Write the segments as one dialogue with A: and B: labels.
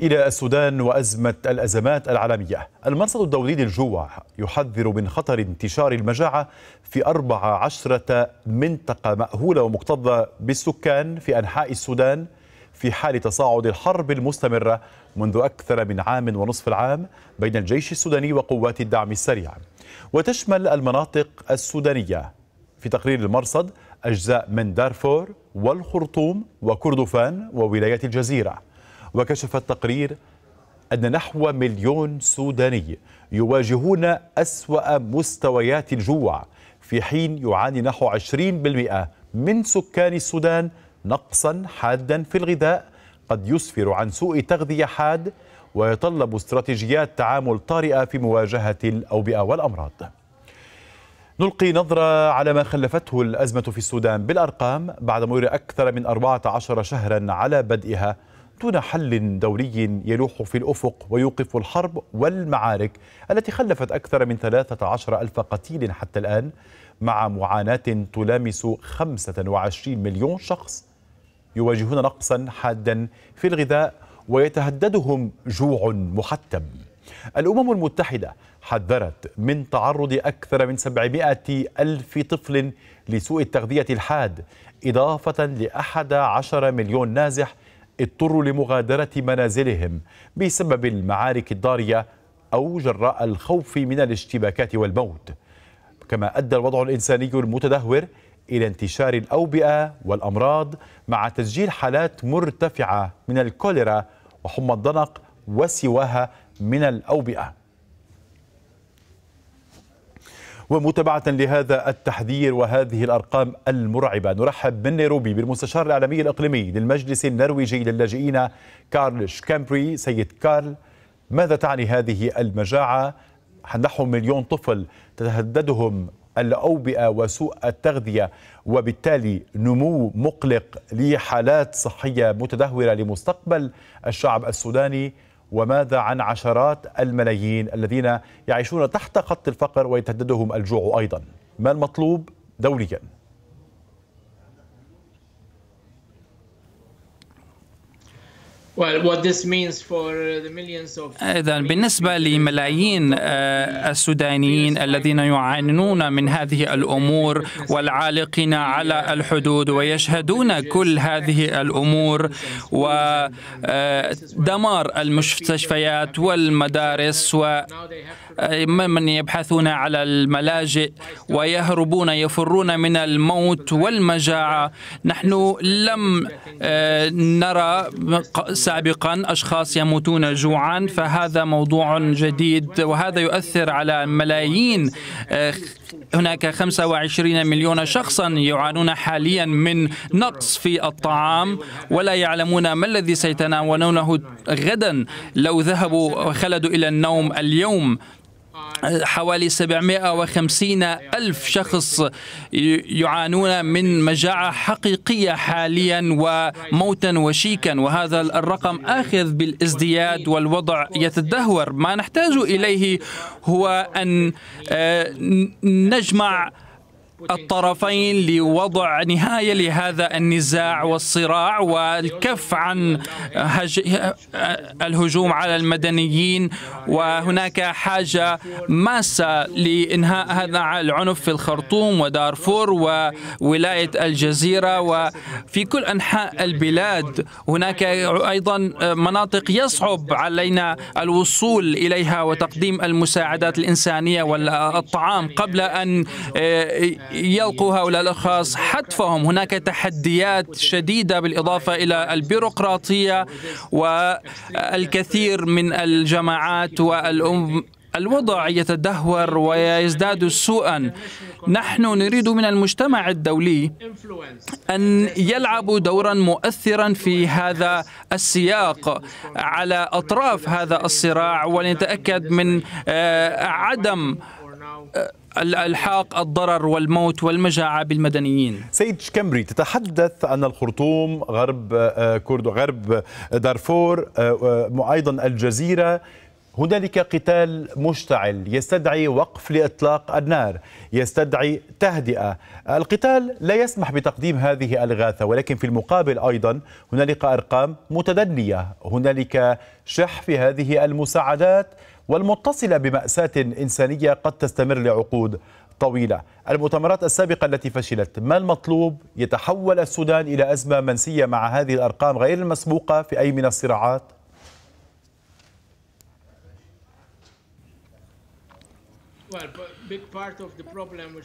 A: إلى السودان وأزمة الأزمات العالمية المرصد الدولي للجوع يحذر من خطر انتشار المجاعة في 14 منطقة مأهولة ومكتظة بالسكان في أنحاء السودان في حال تصاعد الحرب المستمرة منذ أكثر من عام ونصف العام بين الجيش السوداني وقوات الدعم السريع وتشمل المناطق السودانية في تقرير المرصد أجزاء من دارفور والخرطوم وكردفان وولايات الجزيرة وكشف التقرير أن نحو مليون سوداني يواجهون أسوأ مستويات الجوع في حين يعاني نحو 20% من سكان السودان نقصا حادا في الغذاء قد يسفر عن سوء تغذية حاد ويتطلب استراتيجيات تعامل طارئة في مواجهة الأوبئة والأمراض نلقي نظرة على ما خلفته الأزمة في السودان بالأرقام بعد مرور أكثر من 14 شهرا على بدئها دون حل دولي يلوح في الأفق ويوقف الحرب والمعارك التي خلفت أكثر من 13 ألف قتيل حتى الآن مع معاناة تلامس 25 مليون شخص يواجهون نقصا حادا في الغذاء ويتهددهم جوع محتم الأمم المتحدة حذرت من تعرض أكثر من 700 ألف طفل لسوء التغذية الحاد إضافة لأحد عشر مليون نازح اضطروا لمغادرة منازلهم بسبب المعارك الضارية أو جراء الخوف من الاشتباكات والموت كما أدى الوضع الإنساني المتدهور إلى انتشار الأوبئة والأمراض مع تسجيل حالات مرتفعة من الكوليرا وحمى الضنق وسواها من الأوبئة ومتابعة لهذا التحذير وهذه الأرقام المرعبة نرحب من نيروبي بالمستشار الإعلامي الإقليمي للمجلس النرويجي للاجئين كارل شكامبري سيد كارل ماذا تعني هذه المجاعة نحو مليون طفل تتهددهم الأوبئة وسوء التغذية وبالتالي نمو مقلق لحالات صحية متدهورة لمستقبل الشعب السوداني وماذا عن عشرات الملايين الذين يعيشون تحت خط الفقر ويتهددهم الجوع ايضا ما المطلوب دوليا
B: Uh, إذا بالنسبة لملايين آه، السودانيين الذين يعانون من هذه الأمور والعالقين على الحدود ويشهدون كل هذه الأمور ودمار آه، المستشفيات والمدارس ومن آه، يبحثون على الملاجئ ويهربون يفرون من الموت والمجاعة نحن لم نرى سابقا أشخاص يموتون جوعا فهذا موضوع جديد وهذا يؤثر على ملايين آه، هناك 25 مليون شخصا يعانون حاليا من نقص في الطعام ولا يعلمون ما الذي سيتناولونه غدا لو ذهبوا وخلدوا إلى النوم اليوم حوالي 750 ألف شخص يعانون من مجاعة حقيقية حاليا وموتا وشيكا وهذا الرقم آخذ بالازدياد والوضع يتدهور ما نحتاج إليه هو أن آه، نجمع الطرفين لوضع نهايه لهذا النزاع والصراع والكف عن هج... الهجوم على المدنيين وهناك حاجه ماسه لانهاء هذا العنف في الخرطوم ودارفور وولايه الجزيره وفي كل انحاء البلاد هناك ايضا مناطق يصعب علينا الوصول اليها وتقديم المساعدات الانسانيه والطعام قبل ان يلقوا هؤلاء الأشخاص حتفهم هناك تحديات شديدة بالإضافة إلى البيروقراطية والكثير من الجماعات والأم الوضع يتدهور ويزداد سوءا نحن نريد من المجتمع الدولي ان يلعبوا دورا مؤثرا في هذا السياق على اطراف هذا الصراع ولنتاكد من آه، عدم آه، الحاق الضرر والموت والمجاعة بالمدنيين سيد شكمبري تتحدث
A: أن الخرطوم غرب آه، كردو غرب دارفور آه، آه، أيضا الجزيرة هنالك قتال مشتعل يستدعي وقف لاطلاق النار، يستدعي تهدئه، القتال لا يسمح بتقديم هذه الاغاثه ولكن في المقابل ايضا هنالك ارقام متدنيه، هنالك شح في هذه المساعدات والمتصلة بمأساة إنسانية قد تستمر لعقود طويلة المؤتمرات السابقة التي فشلت ما المطلوب يتحول السودان إلى أزمة منسية مع هذه الأرقام غير المسبوقة في أي من الصراعات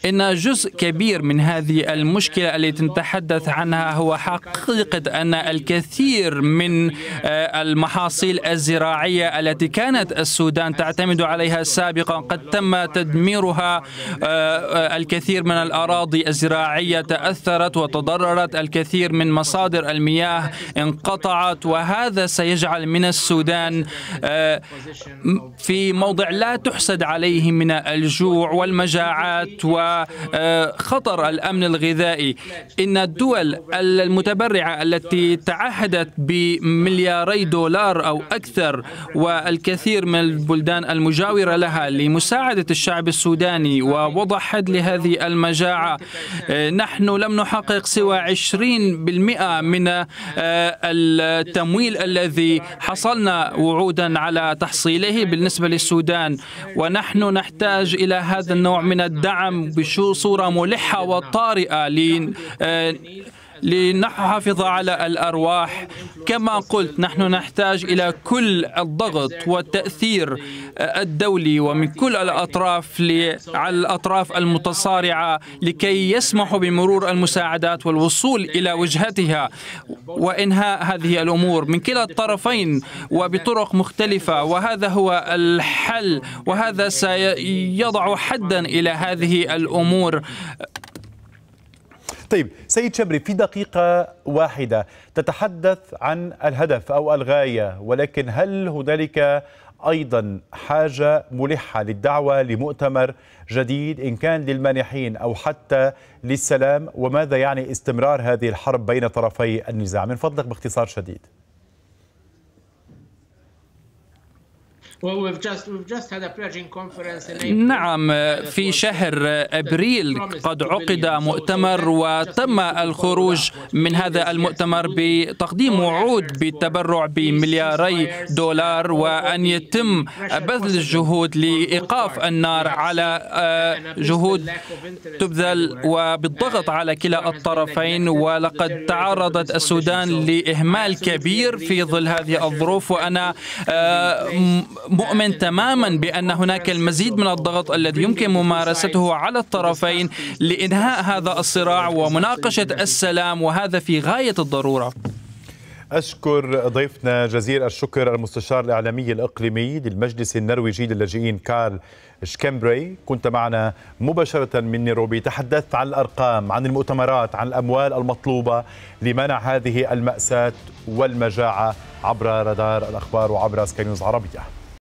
B: إن جزء كبير من هذه المشكلة التي نتحدث عنها هو حقيقة أن الكثير من آه، المحاصيل الزراعية التي كانت السودان تعتمد عليها سابقا قد تم تدميرها آه، آه، الكثير من الأراضي الزراعية تأثرت وتضررت الكثير من مصادر المياه انقطعت وهذا سيجعل من السودان في موضع لا تحسد عليه من الجوع والمجاعات وخطر الأمن الغذائي إن الدول المتبرعة التي تعهدت بملياري دولار أو أكثر والكثير من البلدان المجاورة لها لمساعدة الشعب السوداني ووضع حد لهذه المجاعة نحن لم نحقق سوى 20% من آه، التمويل الذي حصلنا وعودا على تحصيله بالنسبة للسودان ونحن نحتاج إلى هذا هذا النوع من الدعم بصورة ملحة وطارئة آه، لنحافظ على الأرواح كما قلت نحن نحتاج إلى كل الضغط والتأثير الدولي ومن كل الأطراف على الأطراف المتصارعة لكي يسمحوا بمرور المساعدات والوصول إلى وجهتها وإنهاء هذه الأمور من كلا الطرفين وبطرق مختلفة وهذا هو الحل وهذا سيضع حدا إلى هذه الأمور طيب سيد شبري في
A: دقيقة واحدة تتحدث عن الهدف أو الغاية ولكن هل هنالك أيضا حاجة ملحة للدعوة لمؤتمر جديد إن كان للمانحين أو حتى للسلام وماذا يعني استمرار هذه الحرب بين طرفي النزاع من فضلك باختصار شديد
B: نعم في شهر ابريل قد عقد مؤتمر وتم الخروج من هذا المؤتمر بتقديم وعود بالتبرع بملياري دولار وان يتم بذل الجهود لايقاف النار على آه، جهود تبذل وبالضغط uh, على كلا الطرفين ولقد تعرضت السودان لاهمال كبير في ظل هذه الظروف وانا مؤمن تماما بأن هناك المزيد من الضغط الذي يمكن ممارسته على الطرفين لإنهاء هذا الصراع ومناقشة السلام وهذا في غاية الضرورة
A: أشكر ضيفنا جزيل الشكر المستشار الإعلامي الإقليمي للمجلس النرويجي للاجئين كارل شكمبري كنت معنا مباشرة من نيروبي تحدثت عن الأرقام عن المؤتمرات عن الأموال المطلوبة لمنع هذه المأساة والمجاعة عبر رادار الأخبار وعبر سكاي نيوز عربية